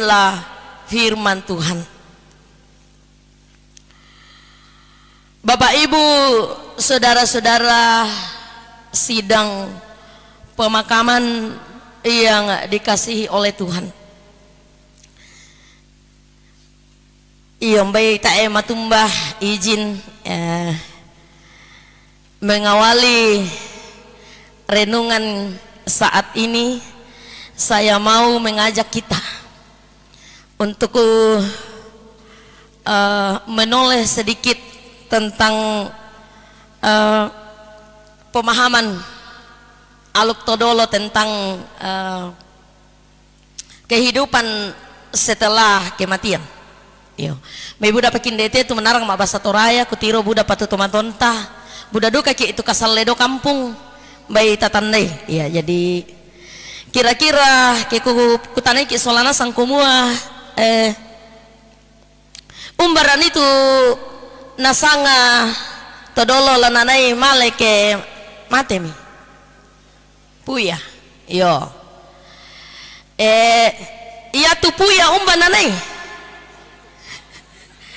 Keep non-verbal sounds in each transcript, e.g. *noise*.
demikianlah firman Tuhan Bapak Ibu saudara-saudara sidang pemakaman yang dikasihi oleh Tuhan Iya tae matumbah izin eh, mengawali renungan saat ini saya mau mengajak kita untuk uh, eh, menoleh sedikit tentang uh, pemahaman Aluk Todolo tentang uh, kehidupan setelah kematian. Yo. Iya. Mei budak pakin dete itu menarang mak bahasa toraya kutiro budak patu tomatonta. Budak duka ki itu kasal ledo kampung. Bayi tatanai. Ya jadi kira-kira kiku kutanai ki solana sangkumua eh umbaran itu nasanga todolo lananai maleke matemi puya yo eh iya tu puya nanai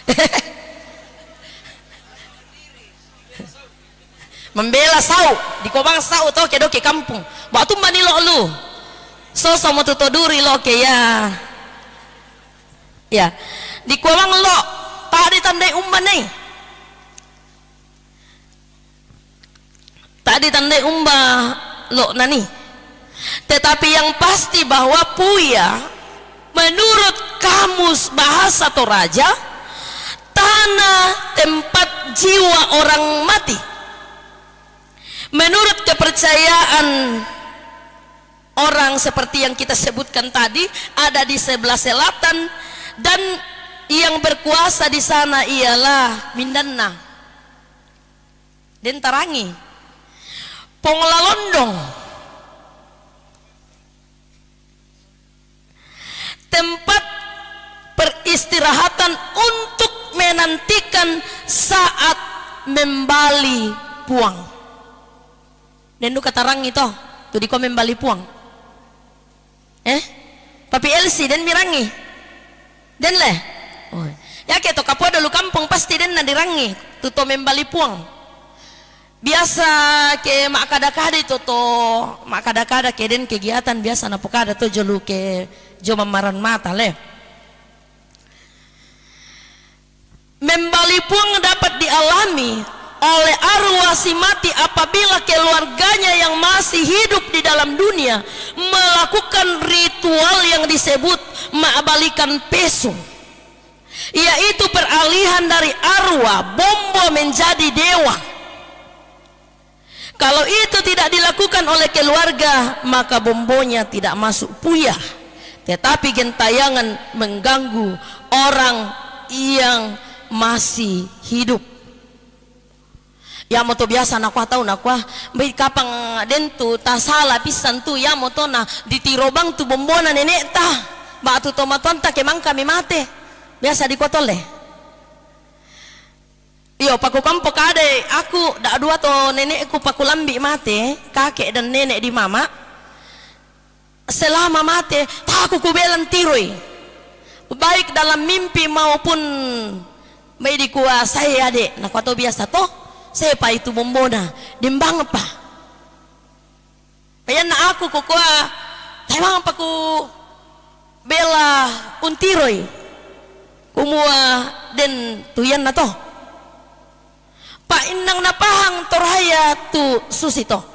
*laughs* membela sau di kobang sau toke doke kampung waktu manilo lu so sama tutoduri loke ya ya di kuawang lo tak ditandai umban nih tak ditandai umba lo nani tetapi yang pasti bahwa puya menurut kamus bahasa toraja tanah tempat jiwa orang mati menurut kepercayaan orang seperti yang kita sebutkan tadi ada di sebelah selatan dan yang berkuasa di sana ialah Mindanna Tarangi, Ponglalondong tempat peristirahatan untuk menantikan saat membali puang kata Tarangi toh tuh di kau membali puang eh Tapi Elsie dan mirangi den leh oh. yake to kapua dulu kampung pasti den nadirangi tuto membali puang biasa ke mak kada itu to kada ke den kegiatan biasa napukada to jolu ke jo mamaran mata le membali puang dapat dialami oleh arwah si mati apabila keluarganya yang masih hidup di dalam dunia melakukan ritual yang disebut mengabalikan peso yaitu peralihan dari arwah bombo menjadi dewa kalau itu tidak dilakukan oleh keluarga maka bombonya tidak masuk puyah tetapi gentayangan mengganggu orang yang masih hidup ya moto biasa nakwa tahu nakwa baik kapang dentu ta salah pisan tu ya moto na ditirobang tu bombona nenek ta batu tomatuan tak emang kami mate biasa kotol deh Iyo paku kampok kade aku dak dua to nenekku paku lambi mate kakek dan nenek di mama selama mate tak aku kubelan tiroi baik dalam mimpi maupun baik dikuasai adik nah kau biasa toh sepa itubombona dimbang pa ayan na ako kukuha taiwangan pa ko bela untiroy kumuha din tuyan na to painang napahang torhaya tu susito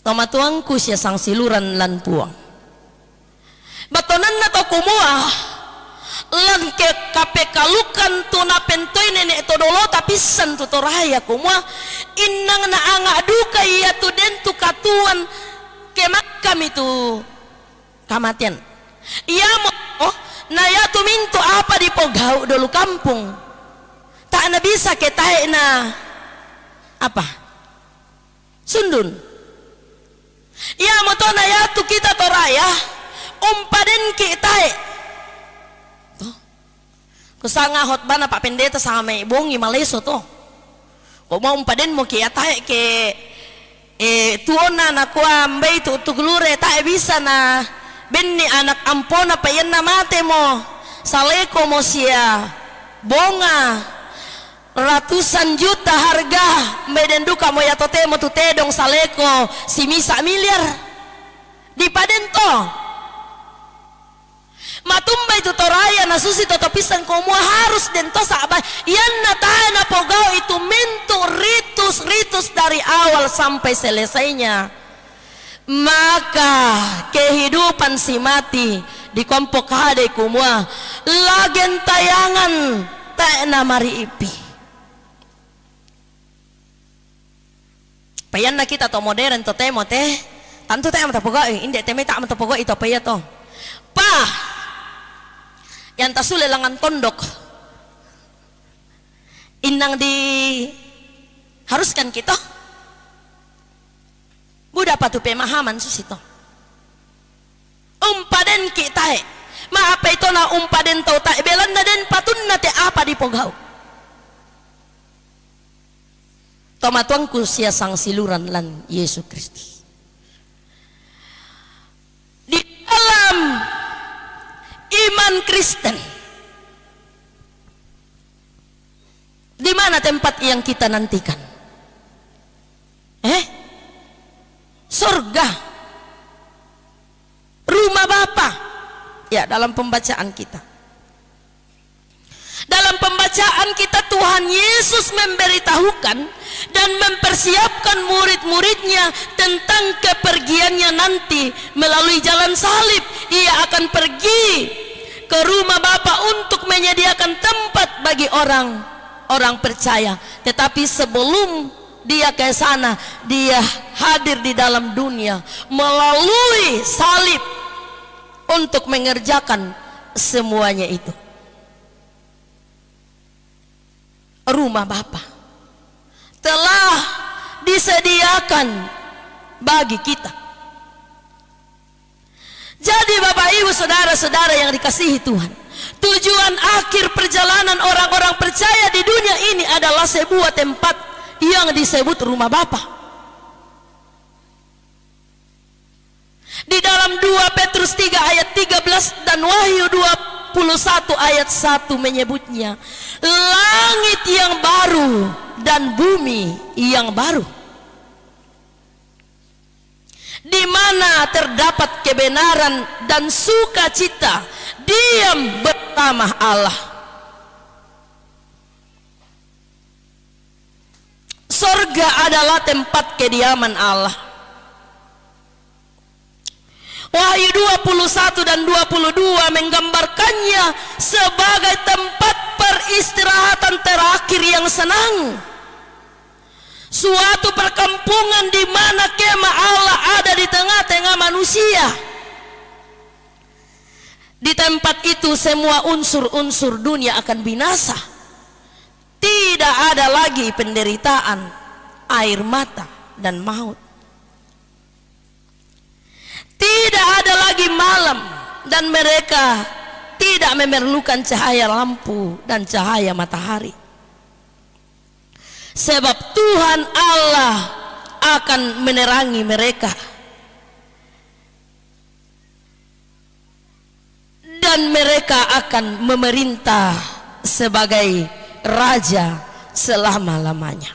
tamatuang ko siya sang siluran puang batonan na to kumuha lengke KPK lukan tuna pentoi nenek tu dolo tapi sen tu toraya kumah inang na angak duka iya tu den tu katuan kemak kami tu kamatian iya mau oh, na ya tu mintu apa di pogau dulu kampung tak na bisa tae na apa sundun iya mau to na ya tu kita toraya umpaden kita kusanga hotbana pak pendeta sama ngi maleso to ko mau paden mo kia tae ke e eh, eh, tuona na kwa mbei tu tuglure eh, tae bisa na benni anak ampona payenna mate mo saleko mo sia bonga ratusan juta harga meden duka mo ya totemo tutedong saleko si misa miliar di paden to matumba itu toraya na susi tatapisan ko mo harus dento sa abay yan na tayo itu mintu ritus-ritus dari awal sampai selesainya maka kehidupan si mati di kompok hade kumua lagen tayangan tak na mari ipi payan na kita to modern to temo teh tantu teh mata pogaw eh, indek teme tak mata pogaw itu paya to pa yang tasule langan pondok inang di haruskan kita budak patu pemahaman susito umpaden kita eh. ma apa eh, itu na umpaden tau tak eh, belanda dan patun nate apa di pogau tomatuang kusia sang siluran lan Yesus Kristus iman Kristen. Di mana tempat yang kita nantikan? Eh? Surga. Rumah Bapa. Ya, dalam pembacaan kita. Dalam pembacaan kita Tuhan Yesus memberitahukan dan mempersiapkan murid-muridnya tentang kepergiannya nanti melalui jalan salib. Ia akan pergi ke rumah Bapak untuk menyediakan tempat bagi orang orang percaya. Tetapi sebelum dia ke sana, dia hadir di dalam dunia melalui salib untuk mengerjakan semuanya itu. Rumah Bapa telah disediakan bagi kita. Jadi Bapak Ibu Saudara-saudara yang dikasihi Tuhan Tujuan akhir perjalanan orang-orang percaya di dunia ini adalah sebuah tempat yang disebut rumah Bapa. Di dalam 2 Petrus 3 ayat 13 dan Wahyu 21 ayat 1 menyebutnya Langit yang baru dan bumi yang baru di mana terdapat kebenaran dan sukacita diam bersama Allah sorga adalah tempat kediaman Allah Wahyu 21 dan 22 menggambarkannya sebagai tempat peristirahatan terakhir yang senang suatu perkampungan di mana kemah Allah ada di tengah-tengah manusia. Di tempat itu semua unsur-unsur dunia akan binasa. Tidak ada lagi penderitaan, air mata dan maut. Tidak ada lagi malam dan mereka tidak memerlukan cahaya lampu dan cahaya matahari. Sebab Tuhan Allah akan menerangi mereka dan mereka akan memerintah sebagai raja selama-lamanya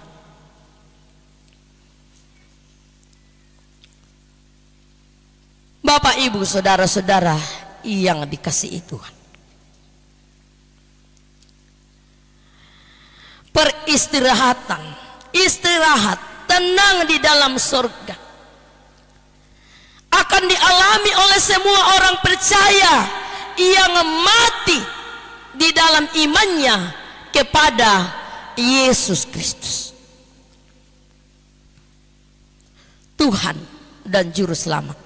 Bapak Ibu saudara-saudara yang dikasihi Tuhan peristirahatan istirahat, tenang di dalam surga. Akan dialami oleh semua orang percaya yang mati di dalam imannya kepada Yesus Kristus. Tuhan dan Juru Selamat.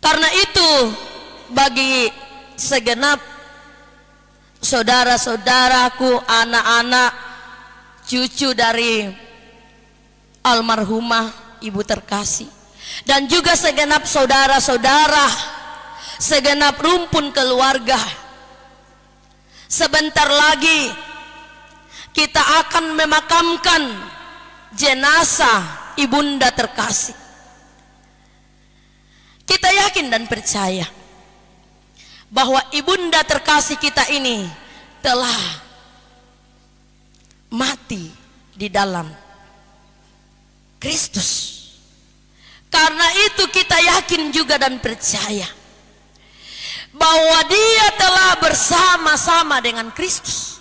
Karena itu bagi segenap saudara-saudaraku, anak-anak, cucu dari almarhumah ibu terkasih dan juga segenap saudara-saudara segenap rumpun keluarga sebentar lagi kita akan memakamkan jenazah ibunda terkasih kita yakin dan percaya bahwa ibunda terkasih kita ini telah mati di dalam Kristus. Karena itu kita yakin juga dan percaya bahwa dia telah bersama-sama dengan Kristus.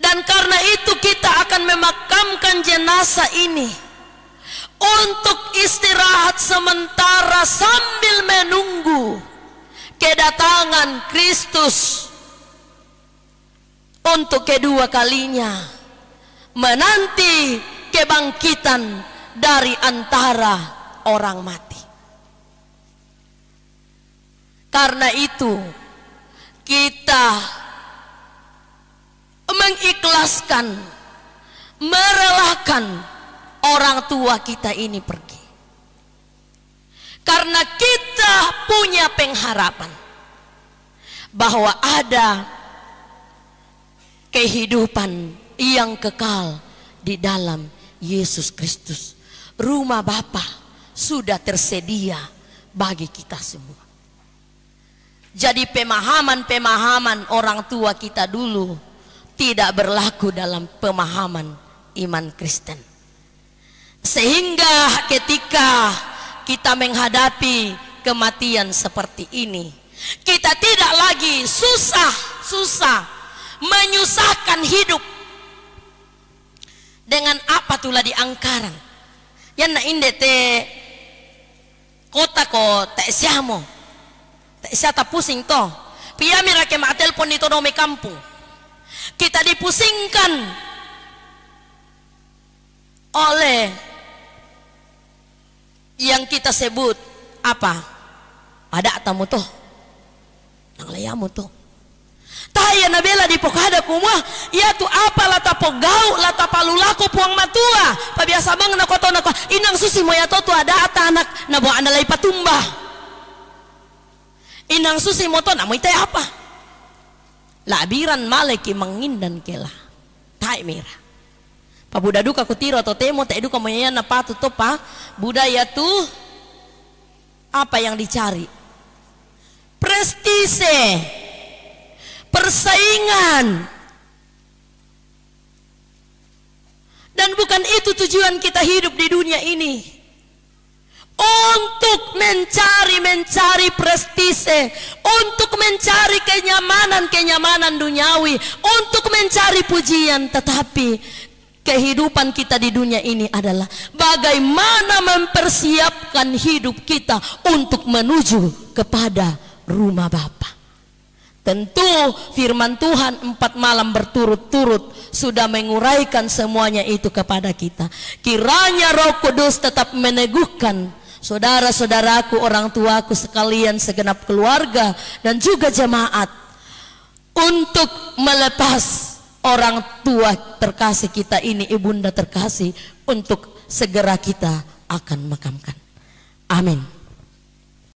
Dan karena itu kita akan memakamkan jenazah ini untuk istirahat sementara sambil menunggu kedatangan Kristus untuk kedua kalinya menanti kebangkitan dari antara orang mati. Karena itu, kita mengikhlaskan, merelakan orang tua kita ini pergi. Karena kita punya pengharapan bahwa ada kehidupan yang kekal di dalam Yesus Kristus. Rumah Bapa sudah tersedia bagi kita semua. Jadi pemahaman-pemahaman orang tua kita dulu tidak berlaku dalam pemahaman iman Kristen. Sehingga ketika kita menghadapi kematian seperti ini, kita tidak lagi susah-susah menyusahkan hidup dengan apa tulah diangkaran yang na inde te kota ko tak siamo tak siapa pusing to piami rake ma telepon di tonome kampung kita dipusingkan oleh yang kita sebut apa ada tamu toh nang layamu toh Taya na bela di pokada kumah Ia tu apa lata pogau lata palulaku puang matua Pabiasa bang na koto na kwa Inang susi moya tu ada ata anak Na buah anda lai patumba Inang susi moto na moita apa Labiran maleki dan kela Tai merah Pabuda duka kutiro to temo te duka moyanya na patu topa budaya tu apa yang dicari prestise persaingan. Dan bukan itu tujuan kita hidup di dunia ini. Untuk mencari-mencari prestise, untuk mencari kenyamanan-kenyamanan duniawi, untuk mencari pujian, tetapi kehidupan kita di dunia ini adalah bagaimana mempersiapkan hidup kita untuk menuju kepada rumah Bapa. Tentu firman Tuhan empat malam berturut-turut sudah menguraikan semuanya itu kepada kita. Kiranya roh kudus tetap meneguhkan saudara-saudaraku, orang tuaku sekalian, segenap keluarga dan juga jemaat untuk melepas orang tua terkasih kita ini, ibunda terkasih untuk segera kita akan makamkan. Amin.